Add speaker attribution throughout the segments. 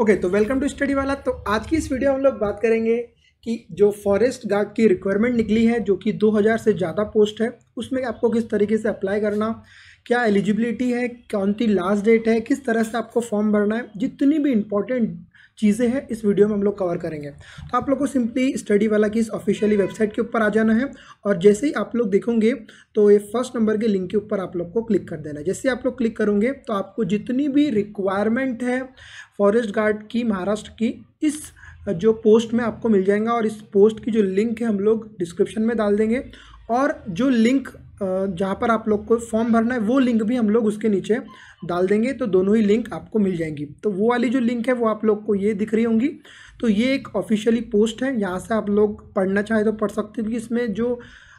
Speaker 1: Okay okay, तो welcome to study वाला तो आज की इस वीडियो हम लोग बात करेंगे कि जो फॉरेस्ट गार्ड की रिक्वायरमेंट निकली है जो कि 2000 से ज़्यादा पोस्ट है उसमें आपको किस तरीके से अप्लाई करना क्या एलिजिबिलिटी है कौन सी लास्ट डेट है किस तरह से आपको फॉर्म भरना है जितनी भी इंपॉर्टेंट चीज़ें हैं इस वीडियो में हम लोग कवर करेंगे तो आप लोग को सिंपली स्टडी वाला की इस ऑफिशियली वेबसाइट के ऊपर आ जाना है और जैसे ही आप लोग देखोगे तो ये फर्स्ट नंबर के लिंक के ऊपर आप लोग को क्लिक कर देना है जैसे आप लोग क्लिक करोगे तो आपको जितनी भी रिक्वायरमेंट है फॉरेस्ट गार्ड की महाराष्ट्र की इस जो पोस्ट में आपको मिल जाएगा और इस पोस्ट की जो लिंक है हम लोग डिस्क्रिप्शन में डाल देंगे और जो लिंक जहाँ पर आप लोग को फॉर्म भरना है वो लिंक भी हम लोग उसके नीचे डाल देंगे तो दोनों ही लिंक आपको मिल जाएंगी तो वो वाली जो लिंक है वो आप लोग को ये दिख रही होंगी तो ये एक ऑफिशियली पोस्ट है यहाँ से आप लोग पढ़ना चाहे तो पढ़ सकते हो कि इसमें जो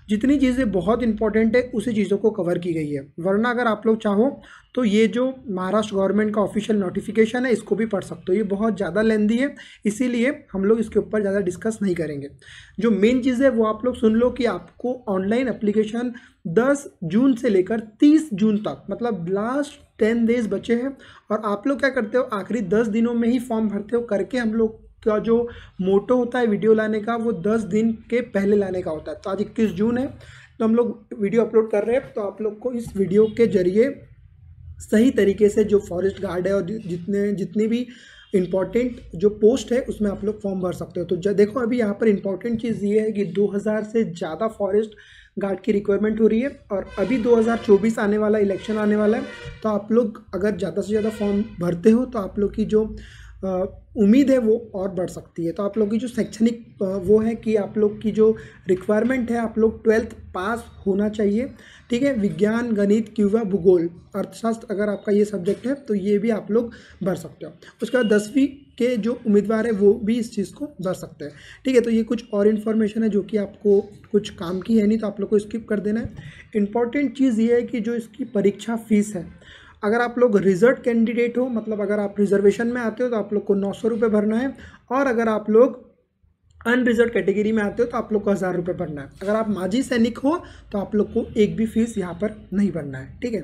Speaker 1: जितनी चीज़ें बहुत इंपॉर्टेंट है उसी चीज़ों को कवर की गई है वरना अगर आप लोग चाहो तो ये जो महाराष्ट्र गवर्नमेंट का ऑफिशियल नोटिफिकेशन है इसको भी पढ़ सकते हो ये बहुत ज़्यादा लेंदी है इसीलिए हम लोग इसके ऊपर ज़्यादा डिस्कस नहीं करेंगे जो मेन चीज़ है वो आप लोग सुन लो कि आपको ऑनलाइन अप्लीकेशन दस जून से लेकर तीस जून तक मतलब लास्ट टेन डेज बचे हैं और आप लोग क्या करते हो आखिरी दस दिनों में ही फॉर्म भरते हो करके हम लोग का जो मोटो होता है वीडियो लाने का वो दस दिन के पहले लाने का होता है तो आज इक्कीस जून है तो हम लोग वीडियो अपलोड कर रहे हैं तो आप लोग को इस वीडियो के जरिए सही तरीके से जो फॉरेस्ट गार्ड है और जितने जितनी भी इम्पॉर्टेंट जो पोस्ट है उसमें आप लोग फॉर्म भर सकते हो तो देखो अभी यहाँ पर इम्पॉर्टेंट चीज़ ये है कि 2000 से ज़्यादा फॉरेस्ट गार्ड की रिक्वायरमेंट हो रही है और अभी 2024 आने वाला इलेक्शन आने वाला है तो आप लोग अगर ज़्यादा से ज़्यादा फॉर्म भरते हो तो आप लोग की जो उम्मीद है वो और बढ़ सकती है तो आप लोग की जो शैक्षणिक वो है कि आप लोग की जो रिक्वायरमेंट है आप लोग ट्वेल्थ पास होना चाहिए ठीक है विज्ञान गणित क्यूवा भूगोल अर्थशास्त्र अगर आपका ये सब्जेक्ट है तो ये भी आप लोग भर सकते हो उसके बाद दसवीं के जो उम्मीदवार है वो भी इस चीज़ को भर सकते हैं ठीक है तो ये कुछ और इन्फॉर्मेशन है जो कि आपको कुछ काम की है नहीं तो आप लोग को स्किप कर देना है इम्पॉर्टेंट चीज़ ये है कि जो इसकी परीक्षा फ़ीस है अगर आप लोग रिजर्व कैंडिडेट हो मतलब अगर आप रिजर्वेशन में आते हो तो आप लोग को नौ सौ रुपये भरना है और अगर आप लोग अनरिजर्व कैटेगरी में आते हो तो आप लोग को हज़ार रुपये भरना है अगर आप माजी सैनिक हो तो आप लोग को एक भी फीस यहाँ पर नहीं भरना है ठीक है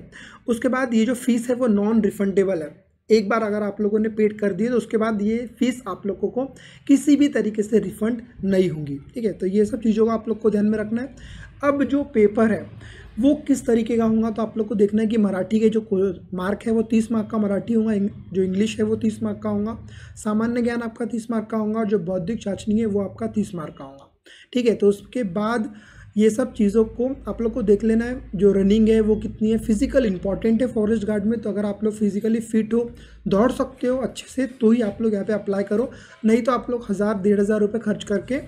Speaker 1: उसके बाद ये जो फीस है वो नॉन रिफंडेबल है एक बार अगर आप लोगों ने पेड कर दिए तो उसके बाद ये फ़ीस आप लोगों को किसी भी तरीके से रिफ़ंड नहीं होंगी ठीक है तो ये सब चीज़ों का आप लोग को ध्यान में रखना है अब जो पेपर है वो किस तरीके का होगा तो आप लोग को देखना है कि मराठी के जो मार्क है वो तीस मार्क का मराठी होगा जो इंग्लिश है वो तीस मार्क का होगा सामान्य ज्ञान आपका तीस मार्क का होगा और जो बौद्धिक चाचनी है वो आपका तीस मार्क का होगा ठीक है तो उसके बाद ये सब चीज़ों को आप लोग को देख लेना है जो रनिंग है वो कितनी है फिजिकल इंपॉर्टेंट है फॉरेस्ट गार्ड में तो अगर आप लोग फिजिकली फिट हो दौड़ सकते हो अच्छे से तो ही आप लोग यहाँ पे अप्लाई करो नहीं तो आप लोग हज़ार डेढ़ हज़ार रुपये खर्च करके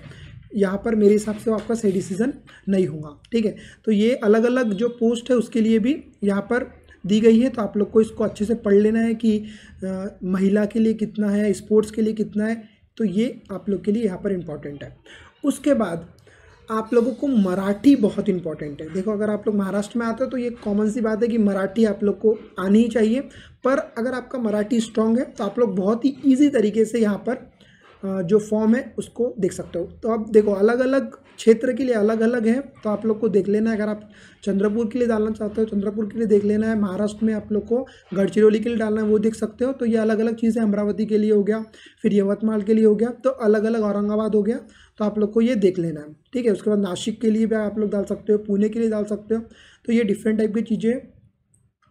Speaker 1: यहाँ पर मेरे हिसाब से आपका सही डिसीजन नहीं होगा ठीक है तो ये अलग अलग जो पोस्ट है उसके लिए भी यहाँ पर दी गई है तो आप लोग को इसको अच्छे से पढ़ लेना है कि आ, महिला के लिए कितना है स्पोर्ट्स के लिए कितना है तो ये आप लोग के लिए यहाँ पर इम्पॉर्टेंट है उसके बाद आप लोगों को मराठी बहुत इंपॉर्टेंट है देखो अगर आप लोग महाराष्ट्र में आते हो तो ये कॉमन सी बात है कि मराठी आप लोग को आनी ही चाहिए पर अगर आपका मराठी स्ट्रांग है तो आप लोग बहुत ही ईजी तरीके से यहाँ पर जो फॉर्म है उसको देख सकते हो तो आप देखो अलग अलग क्षेत्र के लिए अलग अलग है तो आप लोग को देख लेना है अगर आप चंद्रपुर के लिए डालना चाहते हो चंद्रपुर के लिए देख लेना है महाराष्ट्र में आप लोग को गढ़चिरौली के लिए डालना है वो देख सकते हो तो ये अलग अलग चीज़ें अमरावती के लिए हो गया फिर यवतमाल के लिए हो गया तो अलग अलग औरंगाबाद हो गया तो आप लोग को ये देख लेना है ठीक है उसके बाद नासिक के लिए भी आप लोग डाल सकते हो पुणे के लिए डाल सकते हो तो ये डिफरेंट टाइप की चीज़ें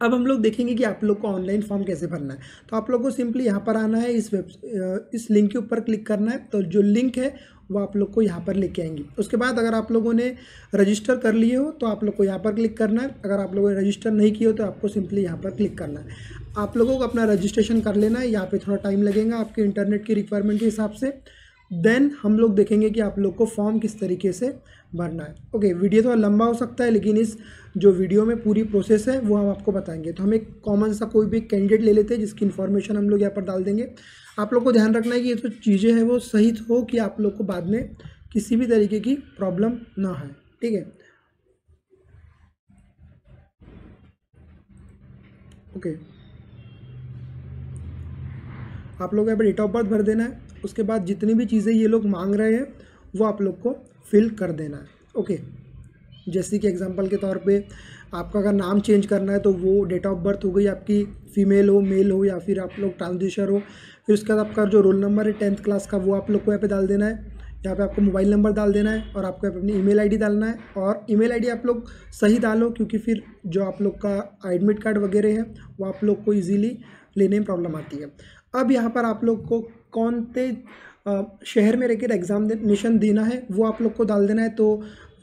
Speaker 1: अब हम लोग देखेंगे कि आप लोग को ऑनलाइन फॉर्म कैसे भरना है तो आप लोग को सिंपली यहाँ पर आना है इस वेब इस लिंक के ऊपर क्लिक करना है तो जो लिंक है वो आप लोग को यहाँ पर लेके आएंगे उसके बाद अगर आप लोगों ने रजिस्टर कर लिए हो तो आप लोग को यहाँ पर क्लिक करना है अगर आप लोगों ने रजिस्टर नहीं किया हो तो आपको सिंपली यहाँ पर क्लिक करना है आप लोगों को अपना रजिस्ट्रेशन कर लेना है यहाँ पर थोड़ा टाइम लगेगा आपके इंटरनेट की रिक्वायरमेंट के हिसाब से देन हम्म। हम लोग देखेंगे कि आप लोग को फॉर्म किस तरीके से भरना है ओके okay, वीडियो थोड़ा तो लंबा हो सकता है लेकिन इस जो वीडियो में पूरी प्रोसेस है वो हम आपको बताएंगे तो हम एक कॉमन सा कोई भी कैंडिडेट ले लेते हैं जिसकी इन्फॉर्मेशन हम लोग यहाँ पर डाल देंगे आप लोग को ध्यान रखना है कि ये तो चीज़ें हैं वो सही हो कि आप लोग को बाद में किसी भी तरीके की प्रॉब्लम ना है ठीक है ओके आप लोग यहाँ पर डेट ऑफ बर्थ भर देना है उसके बाद जितनी भी चीज़ें ये लोग मांग रहे हैं वो आप लोग को फिल कर देना है ओके जैसे कि एग्जांपल के तौर पे आपका अगर नाम चेंज करना है तो वो डेट ऑफ बर्थ हो गई आपकी फ़ीमेल हो मेल हो या फिर आप लोग ट्रांसजेंडर हो फिर उसके बाद आपका जो रोल नंबर है टेंथ क्लास का वो आप लोग को यहाँ पे डाल देना है यहाँ पे आपको मोबाइल नंबर डाल देना है और आपको अपनी ईमेल आईडी डालना है और ईमेल आईडी आप लोग सही डालो क्योंकि फिर जो आप लोग का एडमिट कार्ड वगैरह है वो आप लोग को इजीली लेने में प्रॉब्लम आती है अब यहाँ पर आप लोग को कौन से शहर में रहकर एग्जामिनेशन देना है वो आप लोग को डाल देना है तो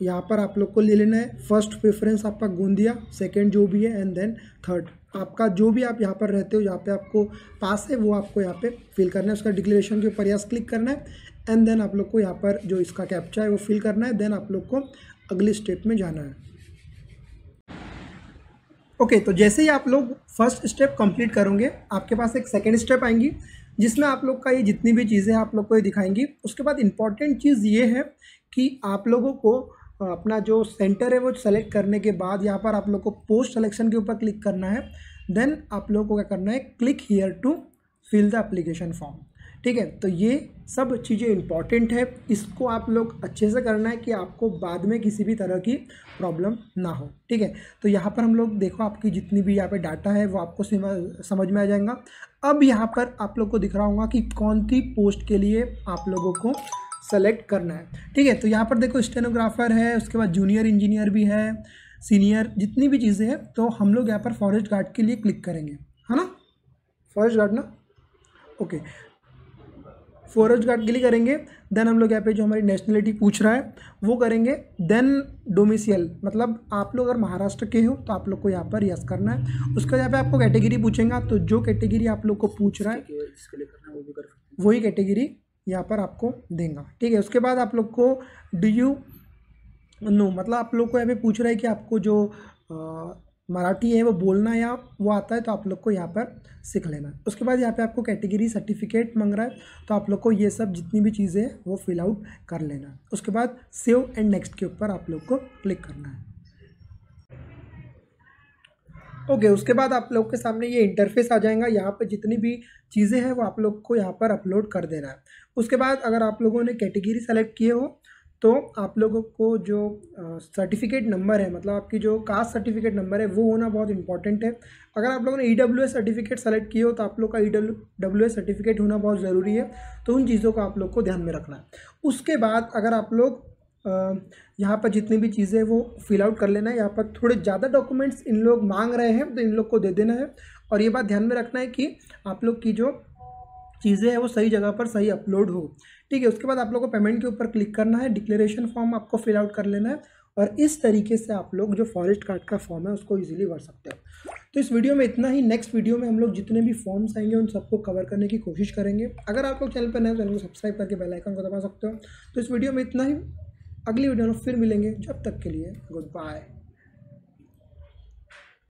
Speaker 1: यहाँ पर आप लोग को ले लेना है फर्स्ट प्रेफरेंस आपका गोंदिया सेकंड जो भी है एंड देन थर्ड आपका जो भी आप यहाँ पर रहते हो जहाँ पे आपको पास है वो आपको यहाँ पे फिल करना है उसका डिक्लेरेशन के ऊपर यस क्लिक करना है एंड देन आप लोग को यहाँ पर जो इसका कैप्चा है वो फिल करना है देन आप लोग को अगले स्टेप में जाना है ओके okay, तो जैसे ही आप लोग फर्स्ट स्टेप कंप्लीट करोगे आपके पास एक सेकेंड स्टेप आएंगी जिसमें आप लोग का ये जितनी भी चीज़ें आप लोग को ये दिखाएंगी उसके बाद इम्पॉर्टेंट चीज़ ये है कि आप लोगों को अपना जो सेंटर है वो सेलेक्ट करने के बाद यहाँ पर आप लोग को पोस्ट सेलेक्शन के ऊपर क्लिक करना है देन आप लोगों को क्या करना है click here to fill the application form ठीक है तो ये सब चीज़ें इम्पॉर्टेंट है इसको आप लोग अच्छे से करना है कि आपको बाद में किसी भी तरह की प्रॉब्लम ना हो ठीक है तो यहाँ पर हम लोग देखो आपकी जितनी भी यहाँ पे डाटा है वो आपको समझ में आ जाएगा अब यहाँ पर आप लोग को दिख रहा होगा कि कौन सी पोस्ट के लिए आप लोगों को सेलेक्ट करना है ठीक है तो यहाँ पर देखो स्टेनोग्राफर है उसके बाद जूनियर इंजीनियर भी है सीनियर जितनी भी चीज़ें हैं तो हम लोग यहाँ पर फॉरेस्ट गार्ड के लिए क्लिक करेंगे है ना फॉरेस्ट गार्ड ना ओके फॉरेस्ट गार्ड के लिए करेंगे देन हम लोग यहाँ पे जो हमारी नेशनलिटी पूछ रहा है वो करेंगे देन डोमिसियल मतलब आप लोग अगर महाराष्ट्र के हो तो आप लोग को यहाँ पर यस करना है उसका यहाँ पे आपको कैटेगरी पूछेगा तो जो कैटेगरी आप लोग को पूछ रहा है वही कैटेगरी यहाँ पर आपको देंगे ठीक है उसके बाद आप लोग को डी यू नो मतलब आप लोग को यहाँ पे पूछ रहा है कि आपको जो मराठी है वो बोलना या वो आता है तो आप लोग को यहाँ पर सीख लेना है उसके बाद यहाँ पे आपको कैटेगरी सर्टिफिकेट मांग रहा है तो आप लोग को ये सब जितनी भी चीज़ें हैं वो फिल आउट कर लेना है उसके बाद सेव एंड नेक्स्ट के ऊपर आप लोग को क्लिक करना है ओके okay, उसके बाद आप लोग के सामने ये इंटरफेस आ जाएगा यहाँ पर जितनी भी चीज़ें हैं वो आप लोग को यहाँ पर अपलोड कर देना है उसके बाद अगर आप लोगों ने कैटेगरी सेलेक्ट किए हो तो आप लोगों को जो सर्टिफिकेट नंबर है मतलब आपकी जो कास्ट सर्टिफिकेट नंबर है वो होना बहुत इंपॉर्टेंट है अगर आप लोगों ने E W S certificate select किए हो तो आप लोग का ई डब्ल्यू एस सर्टिफिकेट होना बहुत ज़रूरी है तो उन चीज़ों को आप लोग को ध्यान में रखना है उसके बाद अगर आप लोग यहाँ पर जितनी भी चीज़ें वो फिल आउट कर लेना है यहाँ पर थोड़े ज़्यादा डॉक्यूमेंट्स इन लोग मांग रहे हैं तो इन लोग को दे देना है और ये बात ध्यान में रखना है कि आप लोग की जो चीज़ें हैं वो सही जगह पर सही अपलोड हो ठीक है उसके बाद आप लोग को पेमेंट के ऊपर क्लिक करना है डिक्लेरेशन फॉर्म आपको फिल आउट कर लेना है और इस तरीके से आप लोग जो फॉरेस्ट कार्ड का फॉर्म है उसको इजीली भर सकते हो तो इस वीडियो में इतना ही नेक्स्ट वीडियो में हम लोग जितने भी फॉर्म्स आएंगे उन सबको कवर करने की कोशिश करेंगे अगर आप लोग चैनल पर नए तो चैनल को सब्सक्राइब करके बेल आइकन को दबा सकते हो तो इस वीडियो में इतना ही अगली वीडियो में फिर मिलेंगे जब तक के लिए गुड बाय